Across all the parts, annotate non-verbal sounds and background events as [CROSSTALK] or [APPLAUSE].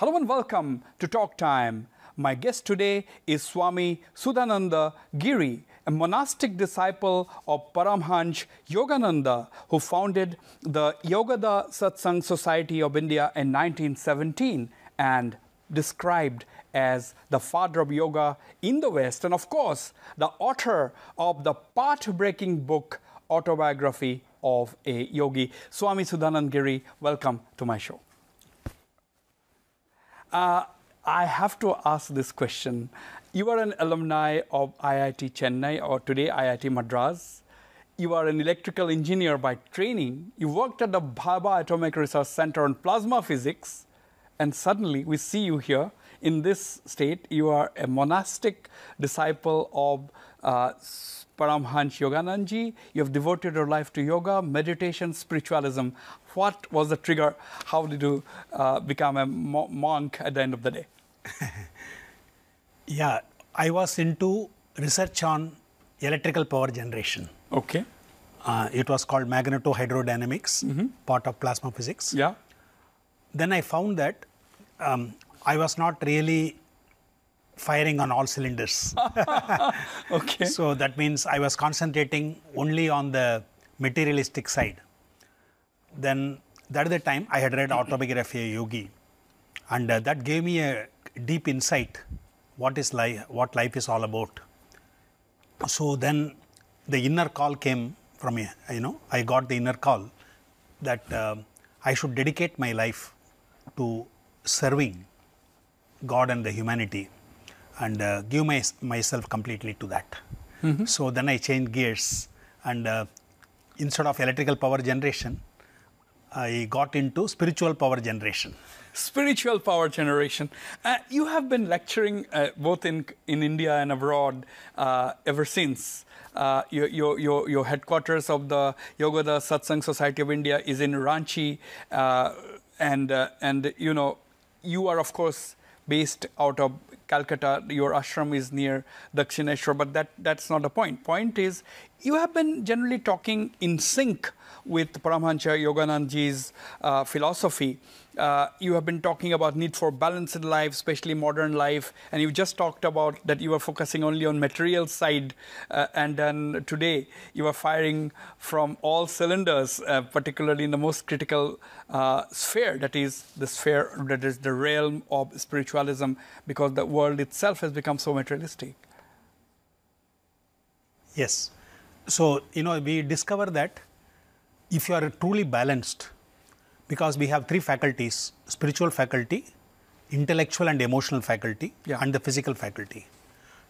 Hello and welcome to Talk Time. My guest today is Swami Sudananda Giri, a monastic disciple of Paramhans Yogananda, who founded the Yogada Satsang Society of India in 1917 and described as the father of yoga in the West, and of course, the author of the path breaking book Autobiography of a Yogi. Swami Sudanand Giri, welcome to my show. Uh, I have to ask this question. You are an alumni of IIT Chennai or today IIT Madras. You are an electrical engineer by training. You worked at the Bhabha Atomic Research Center on plasma physics. And suddenly we see you here in this state. You are a monastic disciple of uh, Paramhans Yogananji. You have devoted your life to yoga, meditation, spiritualism what was the trigger? How did you uh, become a mo monk at the end of the day? [LAUGHS] yeah, I was into research on electrical power generation. Okay. Uh, it was called magnetohydrodynamics, mm -hmm. part of plasma physics. Yeah. Then I found that um, I was not really firing on all cylinders. [LAUGHS] okay. [LAUGHS] So that means I was concentrating only on the materialistic side then that is the time I had read Autobiography of Yogi, and uh, that gave me a deep insight what is life, what life is all about. So then the inner call came from me. You know, I got the inner call that uh, I should dedicate my life to serving God and the humanity, and uh, give my, myself completely to that. Mm-hmm. So then I changed gears, and uh, instead of electrical power generation, I got into spiritual power generation. Spiritual power generation. Uh, you have been lecturing uh, both in, in India and abroad uh, ever since. Uh, your, your, your, your, headquarters of the Yogoda Satsang Society of India is in Ranchi. Uh, and, uh, and, you know, you are, of course, based out of Calcutta. Your ashram is near Dakshineshwar, but that, that's not the point. Point is, you have been generally talking in sync with Paramahansa Yoganandji's uh, philosophy. Uh, you have been talking about need for balance in life, especially modern life, and you just talked about that you were focusing only on material side, uh, and then today you are firing from all cylinders, uh, particularly in the most critical uh, sphere, that is the sphere that is the realm of spiritualism, because the world itself has become so materialistic. Yes, so, you know, we discover that if you are truly balanced, because we have three faculties spiritual faculty, intellectual and emotional faculty, yeah. and the physical faculty.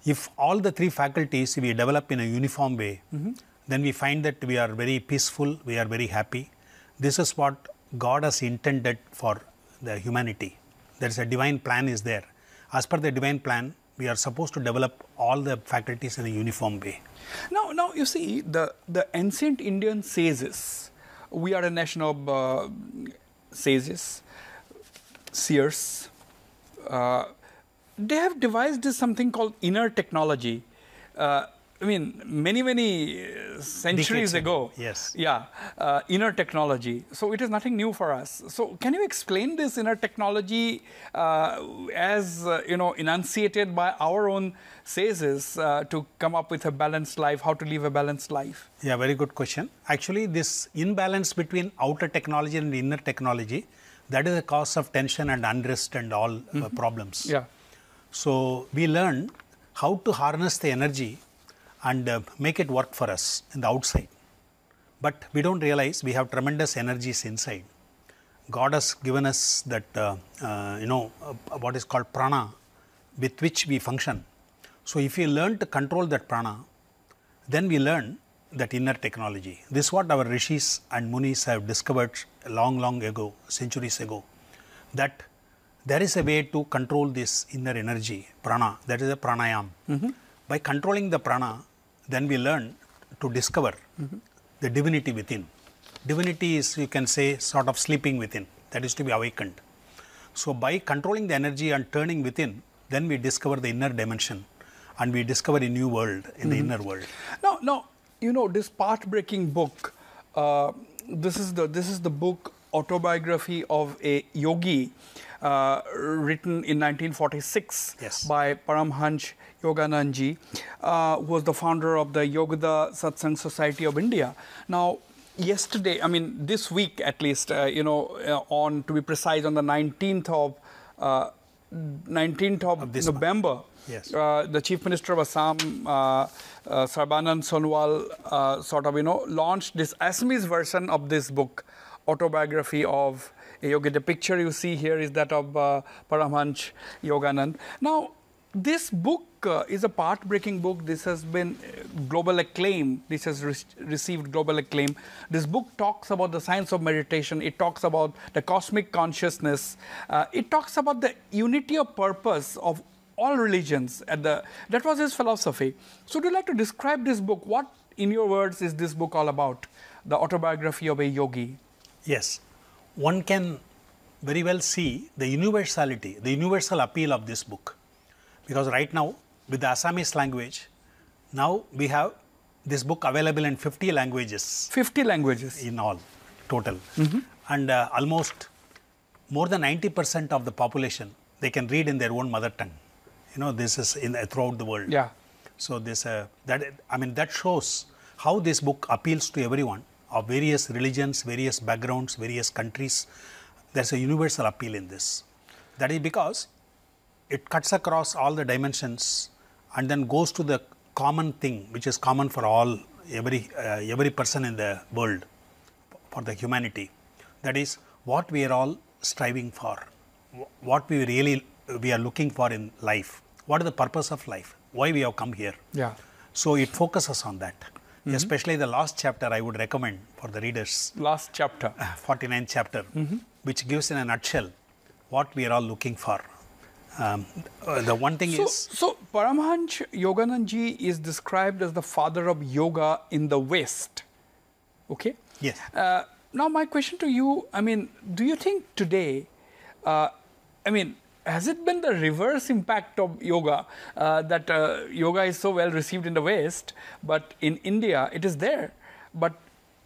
If all the three faculties we develop in a uniform way, mm-hmm. then we find that we are very peaceful, we are very happy. This is what God has intended for the humanity. There is a divine plan is there. As per the divine plan, we are supposed to develop all the faculties in a uniform way. Now, now you see, the, the ancient Indian sages, we are a nation of uh, sages, seers. Uh, they have devised this something called inner technology. Uh, I mean, many, many uh, centuries ago. Yes. Yeah. Uh, inner technology. So it is nothing new for us. So can you explain this inner technology uh, as, uh, you know, enunciated by our own sages uh, to come up with a balanced life, how to live a balanced life? Yeah, very good question. Actually, this imbalance between outer technology and inner technology, that is a cause of tension and unrest and all mm -hmm. problems. Yeah. So we learn how to harness the energy and uh, make it work for us in the outside. But we do not realize we have tremendous energies inside. God has given us that, uh, uh, you know, uh, what is called prana with which we function. So, if we learn to control that prana, then we learn that inner technology. This is what our rishis and munis have discovered long, long ago, centuries ago, that there is a way to control this inner energy, prana, that is a pranayam. Mm -hmm. By controlling the prana, then we learn to discover mm-hmm. the divinity within. Divinity is, you can say, sort of sleeping within, that is to be awakened. So, by controlling the energy and turning within, then we discover the inner dimension and we discover a new world in mm-hmm. the inner world. Now, now, you know, this path breaking book, uh, this, is the, this is the book autobiography of a yogi uh, written in 1946 yes. by Paramhans Yogananji, uh, who was the founder of the Yogada Satsang Society of India. Now, yesterday, I mean, this week at least, uh, you know, uh, on to be precise, on the 19th of 19th uh, of, of November, month. Yes. Uh, the Chief Minister of Assam, uh, uh, Sarbanand Sonwal, uh, sort of, you know, launched this Assamese version of this book, autobiography of a yogi. The picture you see here is that of uh, Paramahansa Yoganand. Now, this book uh, is a heart breaking book. This has been uh, global acclaim. This has re received global acclaim. This book talks about the science of meditation. It talks about the cosmic consciousness. Uh, it talks about the unity of purpose of all religions. At the that was his philosophy. So, would you like to describe this book? What, in your words, is this book all about? The autobiography of a yogi. Yes, one can very well see the universality, the universal appeal of this book. Because right now, with the Assamese language, now we have this book available in 50 languages. 50 languages? In all, total. Mm -hmm. And uh, almost more than 90% of the population, they can read in their own mother tongue. You know, this is in, uh, throughout the world. Yeah. So this, uh, that, I mean, that shows how this book appeals to everyone of various religions, various backgrounds, various countries. There is a universal appeal in this. That is because it cuts across all the dimensions and then goes to the common thing which is common for all every uh, every person in the world for the humanity that is what we are all striving for what we really we are looking for in life what is the purpose of life why we have come here yeah so it focuses on that Mm-hmm. Especially the last chapter, I would recommend for the readers. Last chapter. 49th ah, chapter, mm-hmm. which gives in a nutshell what we are all looking for. Um, uh, the one thing so, is. So, Paramahansa yoganandji is described as the father of yoga in the West. Okay? Yes. Uh, now, my question to you I mean, do you think today, uh, I mean, has it been the reverse impact of yoga uh, that uh, yoga is so well received in the West, but in India it is there. But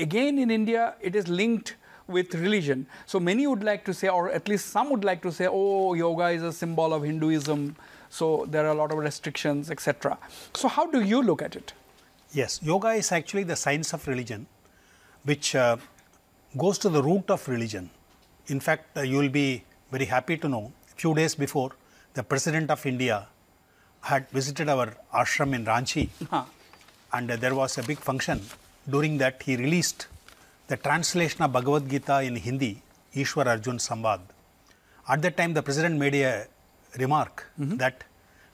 again, in India, it is linked with religion. So many would like to say, or at least some would like to say, oh, yoga is a symbol of Hinduism. So there are a lot of restrictions, etc. So how do you look at it? Yes, yoga is actually the science of religion, which uh, goes to the root of religion. In fact, uh, you will be very happy to know few days before, the President of India had visited our ashram in Ranchi, huh. and uh, there was a big function. During that, he released the translation of Bhagavad Gita in Hindi, Ishwar Arjun Samvad. At that time, the President made a remark mm -hmm. that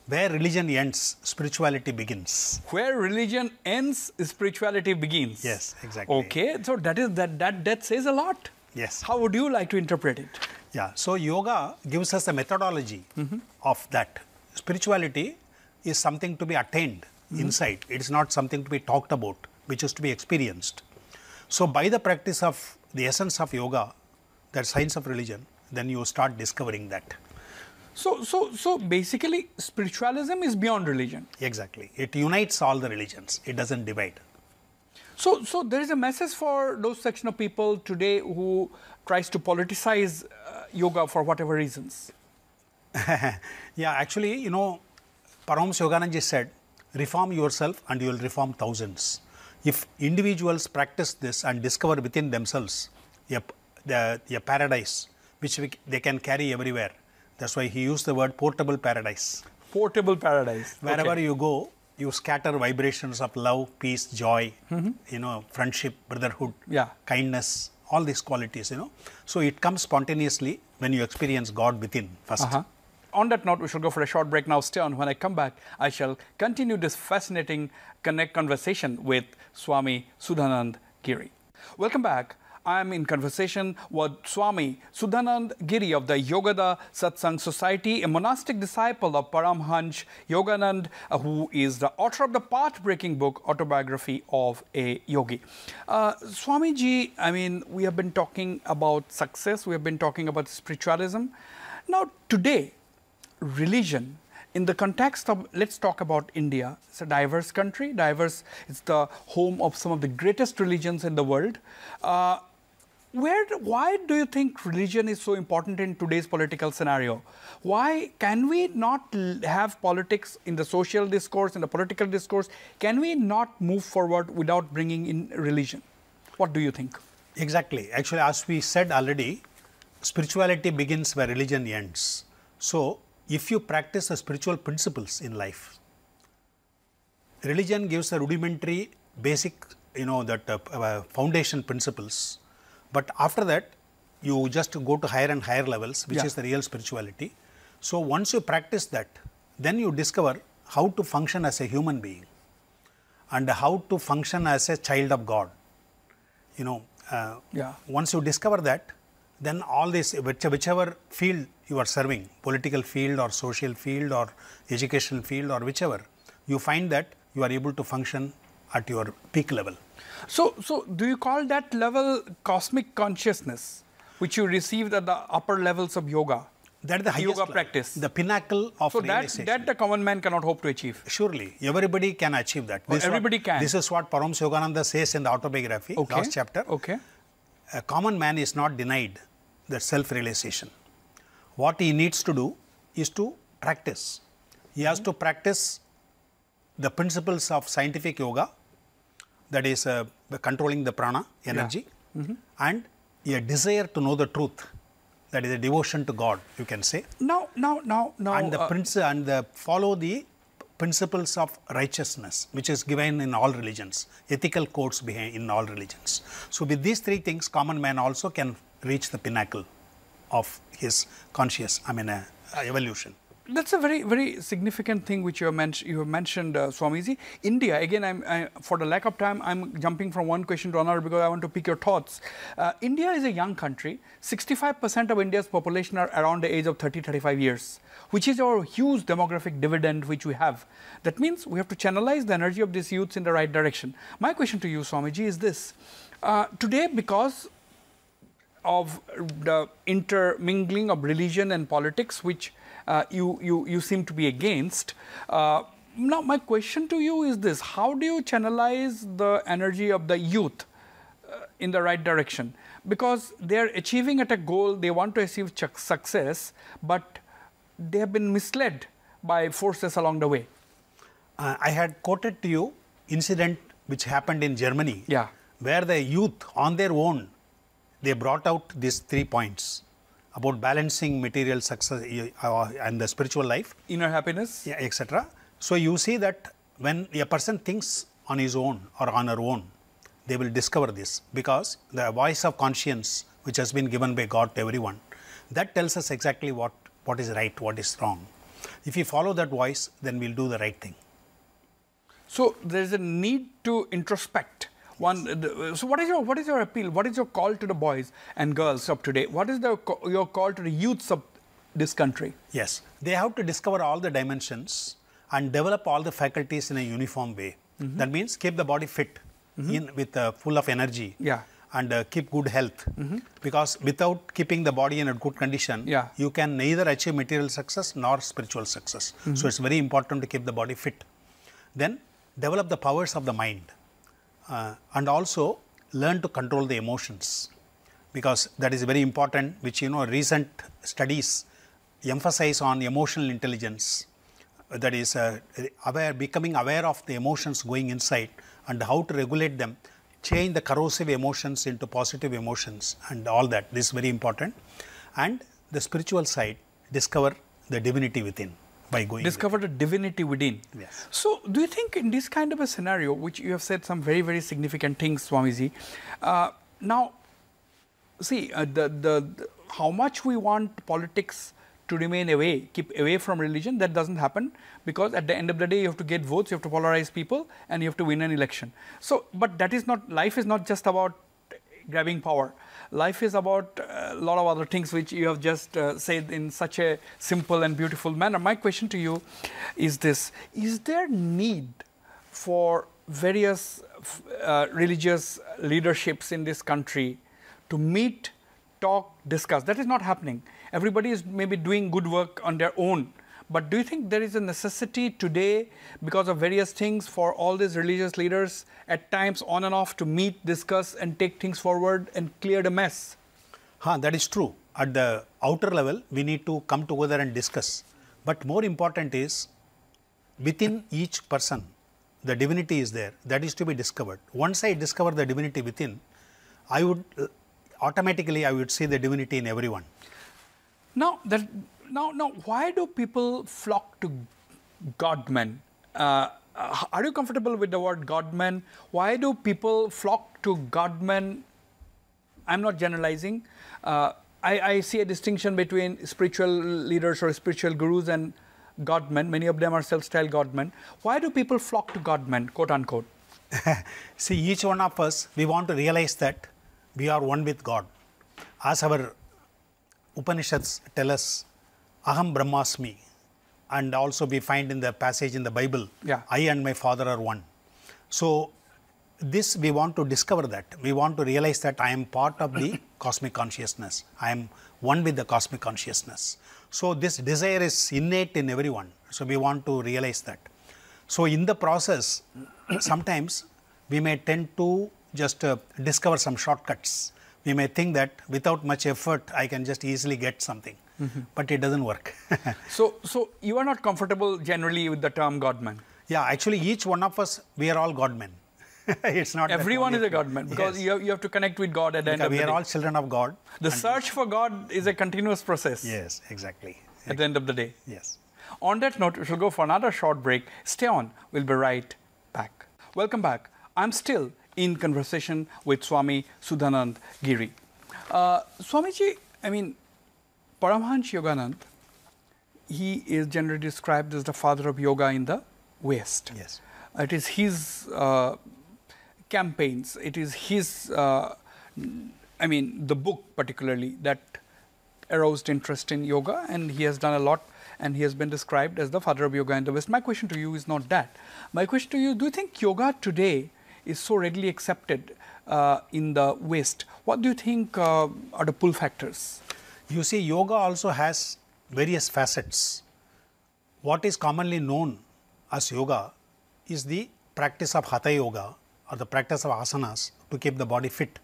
where religion ends, spirituality begins. Where religion ends, spirituality begins. Yes, exactly. Okay, so that is that that that says a lot. Yes. How would you like to interpret it? Yeah. So yoga gives us a methodology mm -hmm. of that. Spirituality is something to be attained mm -hmm. inside. It is not something to be talked about, which is to be experienced. So by the practice of the essence of yoga, that science of religion, then you start discovering that. So, so, so basically, spiritualism is beyond religion. Exactly. It unites all the religions. It doesn't divide. So, so there is a message for those section of people today who tries to politicize uh, yoga for whatever reasons. [LAUGHS] yeah, actually, you know, Paramahansa Yogananda said, reform yourself and you will reform thousands. If individuals practice this and discover within themselves a, the, a paradise which we, they can carry everywhere, that's why he used the word portable paradise. Portable paradise. Wherever okay. you go, you scatter vibrations of love, peace, joy, mm-hmm. you know, friendship, brotherhood, yeah. kindness, all these qualities, you know. So it comes spontaneously when you experience God within 1st uh-huh. On that note, we shall go for a short break now, on When I come back, I shall continue this fascinating connect conversation with Swami Sudhanand Giri. Welcome back. I am in conversation with Swami Sudhanand Giri of the Yogada Satsang Society, a monastic disciple of Paramhans Yoganand, uh, who is the author of the path-breaking book, Autobiography of a Yogi. Uh, Swamiji, I mean, we have been talking about success, we have been talking about spiritualism. Now, today, religion in the context of let's talk about india it's a diverse country diverse it's the home of some of the greatest religions in the world uh, where, why do you think religion is so important in today's political scenario? Why can we not have politics in the social discourse, in the political discourse? Can we not move forward without bringing in religion? What do you think? Exactly. Actually, as we said already, spirituality begins where religion ends. So, if you practice the spiritual principles in life, religion gives the rudimentary, basic, you know, that uh, uh foundation principles but after that, you just go to higher and higher levels, which yeah. is the real spirituality. So once you practice that, then you discover how to function as a human being and how to function as a child of God. You know, uh, yeah. once you discover that, then all this, which, whichever field you are serving, political field or social field or educational field or whichever, you find that you are able to function at your peak level. So, so do you call that level cosmic consciousness, which you received at the upper levels of yoga? That is the highest yoga level, practice, the pinnacle of so that, that the common man cannot hope to achieve. Surely, everybody can achieve that. Oh, this everybody what, can. This is what Param Yogananda says in the autobiography, okay. last chapter. Okay. A common man is not denied the self-realization. What he needs to do is to practice. He has mm -hmm. to practice the principles of scientific yoga that is uh, controlling the prana energy yeah. mm -hmm. and a desire to know the truth that is a devotion to god you can say now now now now and the uh, prince and the follow the principles of righteousness which is given in all religions ethical codes behind in all religions so with these three things common man also can reach the pinnacle of his conscious i mean uh, evolution that's a very very significant thing which you have mentioned you have mentioned uh, swamiji india again i'm I, for the lack of time i'm jumping from one question to another because i want to pick your thoughts uh, india is a young country 65% of india's population are around the age of 30 35 years which is our huge demographic dividend which we have that means we have to channelize the energy of these youths in the right direction my question to you swamiji is this uh, today because of the intermingling of religion and politics which uh, you, you, you seem to be against. Uh, now, my question to you is this. How do you channelize the energy of the youth uh, in the right direction? Because they are achieving at a goal, they want to achieve success, but they have been misled by forces along the way. Uh, I had quoted to you incident which happened in Germany, yeah. where the youth on their own, they brought out these three points about balancing material success uh, and the spiritual life. Inner happiness. Yeah, etc. So you see that when a person thinks on his own or on her own, they will discover this because the voice of conscience which has been given by God to everyone, that tells us exactly what, what is right, what is wrong. If we follow that voice, then we will do the right thing. So, there is a need to introspect one. Uh, uh, so what is your what is your appeal? What is your call to the boys and girls of today? What is the your call to the youths of this country? Yes, they have to discover all the dimensions and develop all the faculties in a uniform way. Mm -hmm. That means keep the body fit, mm -hmm. in with uh, full of energy. Yeah and uh, keep good health mm -hmm. because without keeping the body in a good condition yeah. you can neither achieve material success nor spiritual success mm -hmm. so mm-hmm. it's very important to keep the body fit then develop the powers of the mind uh, and also learn to control the emotions because that is very important which you know recent studies emphasize on emotional intelligence that is uh, aware becoming aware of the emotions going inside and how to regulate them change the corrosive emotions into positive emotions and all that this is very important and the spiritual side discover the divinity within by going discovered a divinity within. Yes. So, do you think in this kind of a scenario, which you have said some very very significant things, Swamiji, uh, now see uh, the, the, the how much we want politics to remain away, keep away from religion, that doesn't happen because at the end of the day you have to get votes, you have to polarize people, and you have to win an election. So, but that is not life is not just about grabbing power life is about a uh, lot of other things which you have just uh, said in such a simple and beautiful manner. My question to you is this Is there need for various uh, religious leaderships in this country to meet, talk, discuss? That is not happening. Everybody is maybe doing good work on their own but do you think there is a necessity today, because of various things, for all these religious leaders at times on and off to meet, discuss, and take things forward and clear the mess? Huh, that is true. At the outer level, we need to come together and discuss. But more important is within each person, the divinity is there. That is to be discovered. Once I discover the divinity within, I would uh, automatically I would see the divinity in everyone. Now that now, now, why do people flock to godmen? Uh, uh, are you comfortable with the word godmen? Why do people flock to godmen? I'm not generalizing. Uh, I, I, see a distinction between spiritual leaders or spiritual gurus and godmen. Many of them are self-styled godmen. Why do people flock to godmen, quote unquote? [LAUGHS] see, each one of us, we want to realize that we are one with God. As our Upanishads tell us, Aham Brahmasmi, and also we find in the passage in the Bible, yeah. I and my Father are one. So, this we want to discover that. We want to realize that I am part of the [COUGHS] cosmic consciousness. I am one with the cosmic consciousness. So, this desire is innate in everyone. So, we want to realize that. So, in the process, [COUGHS] sometimes we may tend to just uh, discover some shortcuts. We may think that without much effort, I can just easily get something mm -hmm. but it doesn't work. [LAUGHS] so, so you are not comfortable generally with the term Godman. Yeah, actually, each one of us, we are all Godmen. [LAUGHS] it's not everyone is a godman because yes. you, have, you have to connect with god at the because end of we the are day. all children of god the search for god is a continuous process yes exactly at the end of the day yes on that note we shall go for another short break stay on we'll be right back welcome back i'm still in conversation with swami sudhanand giri uh, swamiji i mean Paramahansa Yoganand, he is generally described as the father of yoga in the West. Yes. It is his uh, campaigns, it is his, uh, I mean, the book particularly that aroused interest in yoga, and he has done a lot and he has been described as the father of yoga in the West. My question to you is not that. My question to you do you think yoga today is so readily accepted uh, in the West? What do you think uh, are the pull factors? You see, yoga also has various facets. What is commonly known as yoga is the practice of hatha yoga or the practice of asanas to keep the body fit.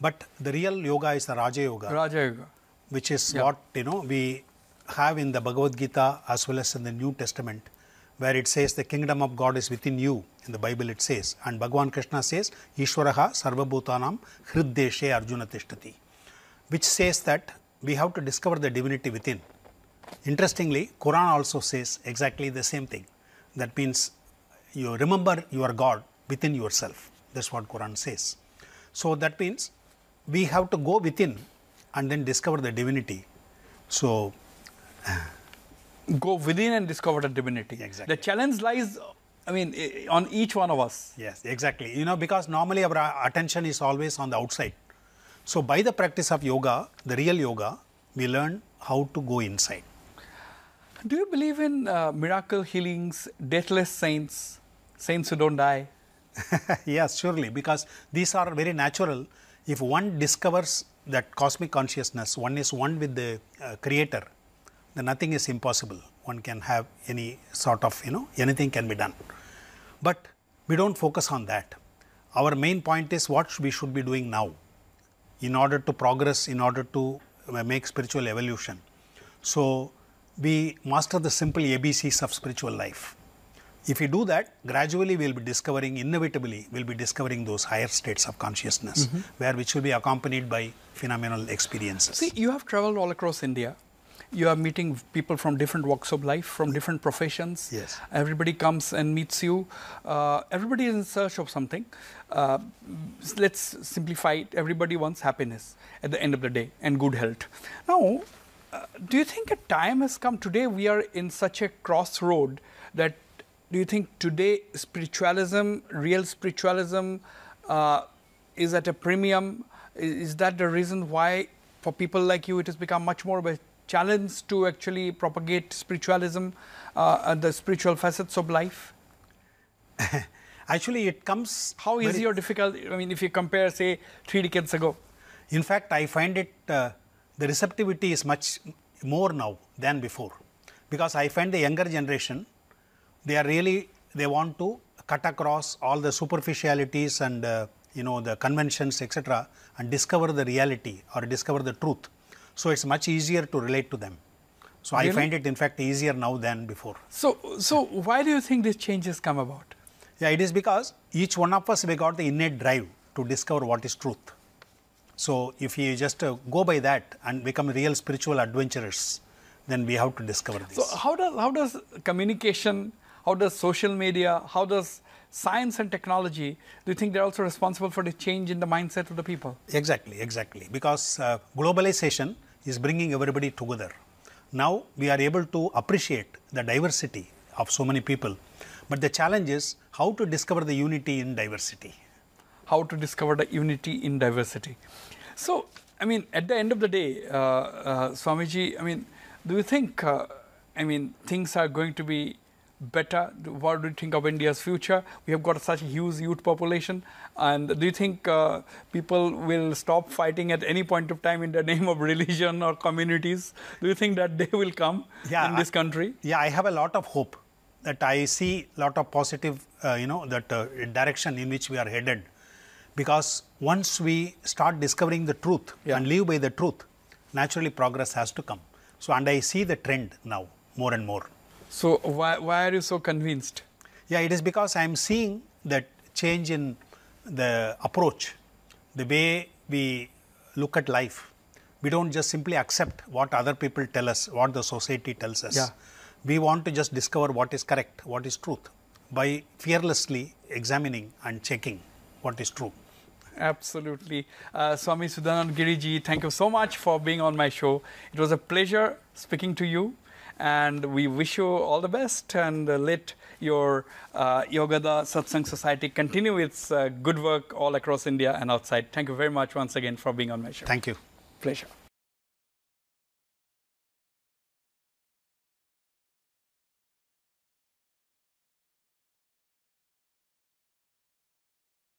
But the real yoga is the Raja Yoga. Raja Yoga. Which is what you know we have in the Bhagavad Gita as well as in the New Testament, where it says the kingdom of God is within you. In the Bible it says, and Bhagavan Krishna says, Ishwaraha Sarvabhutanam Hriddeshe Arjuna Tishtati, which says that we have to discover the divinity within. Interestingly, Quran also says exactly the same thing. That means you remember your God within yourself. That's what Quran says. So that means we have to go within and then discover the divinity. So go within and discover the divinity. Exactly. The challenge lies I mean, on each one of us. Yes, exactly. You know, because normally our attention is always on the outside. So, by the practice of yoga, the real yoga, we learn how to go inside. Do you believe in uh, miracle healings, deathless saints, saints who don't die? [LAUGHS] yes, surely, because these are very natural. If one discovers that cosmic consciousness, one is one with the uh, creator, then nothing is impossible. One can have any sort of, you know, anything can be done. But we don't focus on that. Our main point is what we should be doing now in order to progress, in order to uh, make spiritual evolution. So, we master the simple ABCs of spiritual life. If we do that, gradually we will be discovering, inevitably, we will be discovering those higher states of consciousness, mm-hmm. where which will be accompanied by phenomenal experiences. See, you have traveled all across India you are meeting people from different walks of life, from different professions. Yes. Everybody comes and meets you. Uh, everybody is in search of something. Uh, let's simplify it. Everybody wants happiness at the end of the day and good health. Now, uh, do you think a time has come today we are in such a crossroad that do you think today spiritualism, real spiritualism, uh, is at a premium? Is, is that the reason why for people like you it has become much more of a challenge to actually propagate spiritualism, uh, uh the spiritual facets of life? [LAUGHS] Actually, it comes. How easy or difficult? I mean, if you compare, say, three decades ago. In fact, I find it uh, the receptivity is much more now than before, because I find the younger generation, they are really they want to cut across all the superficialities and uh, you know the conventions etc and discover the reality or discover the truth so it's much easier to relate to them. So really? I find it in fact easier now than before. So, so why do you think this change has come about? Yeah, it is because each one of us we got the innate drive to discover what is truth. So if you just uh, go by that and become real spiritual adventurers, then we have to discover this. So how does how does communication, how does social media, how does science and technology, do you think they're also responsible for the change in the mindset of the people? Exactly, exactly. Because uh, globalization is bringing everybody together. Now we are able to appreciate the diversity of so many people, but the challenge is how to discover the unity in diversity. How to discover the unity in diversity. So, I mean, at the end of the day, uh, uh, Swamiji, I mean, do you think, uh, I mean, things are going to be better? What do you think of India's future? We have got such a huge youth population. And do you think uh, people will stop fighting at any point of time in the [LAUGHS] name of religion or communities? Do you think that day will come yeah, in this country? I, yeah, I have a lot of hope that I see a lot of positive, uh, you know, that uh, direction in which we are headed. Because once we start discovering the truth yeah. and live by the truth, naturally progress has to come. So, and I see the trend now more and more. So why, why are you so convinced? Yeah, it is because I am seeing that change in the approach, the way we look at life. We don't just simply accept what other people tell us, what the society tells us. Yeah. We want to just discover what is correct, what is truth, by fearlessly examining and checking what is true. Absolutely. Uh, Swami Sudhanand Giriji, thank you so much for being on my show. It was a pleasure speaking to you. And we wish you all the best and uh, let your uh, Yogada Satsang Society continue its uh, good work all across India and outside. Thank you very much once again for being on my show. Thank you. Pleasure.